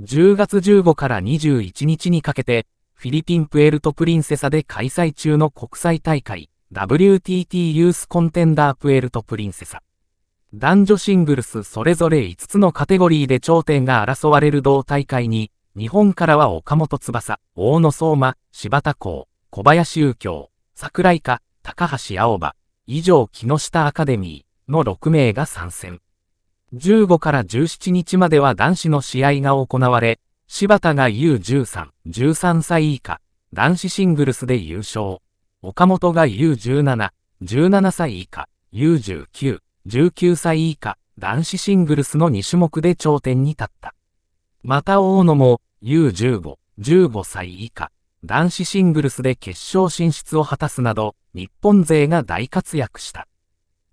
10月15から21日にかけて、フィリピン・プエルト・プリンセサで開催中の国際大会、WTT ユースコンテンダープエルト・プリンセサ。男女シングルスそれぞれ5つのカテゴリーで頂点が争われる同大会に、日本からは岡本翼、大野相馬、柴田孝、小林右京、桜井香、高橋青葉、以上木下アカデミーの6名が参戦。15から17日までは男子の試合が行われ、柴田が U13、13歳以下、男子シングルスで優勝。岡本が U17、17歳以下、U19、19歳以下、男子シングルスの2種目で頂点に立った。また大野も U15、15歳以下、男子シングルスで決勝進出を果たすなど、日本勢が大活躍した。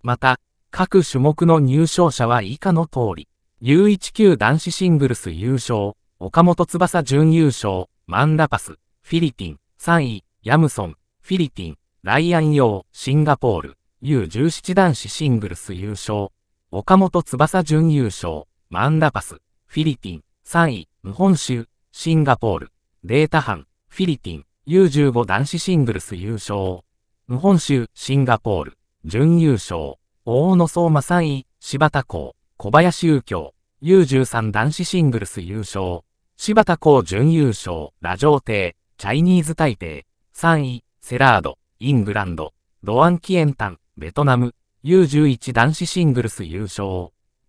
また、各種目の入賞者は以下の通り、U1 9男子シングルス優勝、岡本翼準優勝、マンラパス、フィリピン、3位、ヤムソン、フィリピン、ライアン用、シンガポール、U17 男子シングルス優勝、岡本翼準優勝、マンラパス、フィリピン、3位、無本州、シンガポール、データ班、フィリピン、U15 男子シングルス優勝、無本州、シンガポール、準優勝。大野相馬3位、柴田港小林優京、U13 男子シングルス優勝、柴田港準優勝、ラジオ亭、チャイニーズ大帝、3位、セラード、イングランド、ドアン・キエンタン、ベトナム、U11 男子シングルス優勝、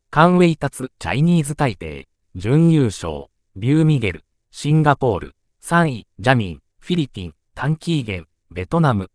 カンウェイタツ、チャイニーズ大帝、準優勝、リュー・ミゲル、シンガポール、3位、ジャミン、フィリピン、タンキーゲン、ベトナム、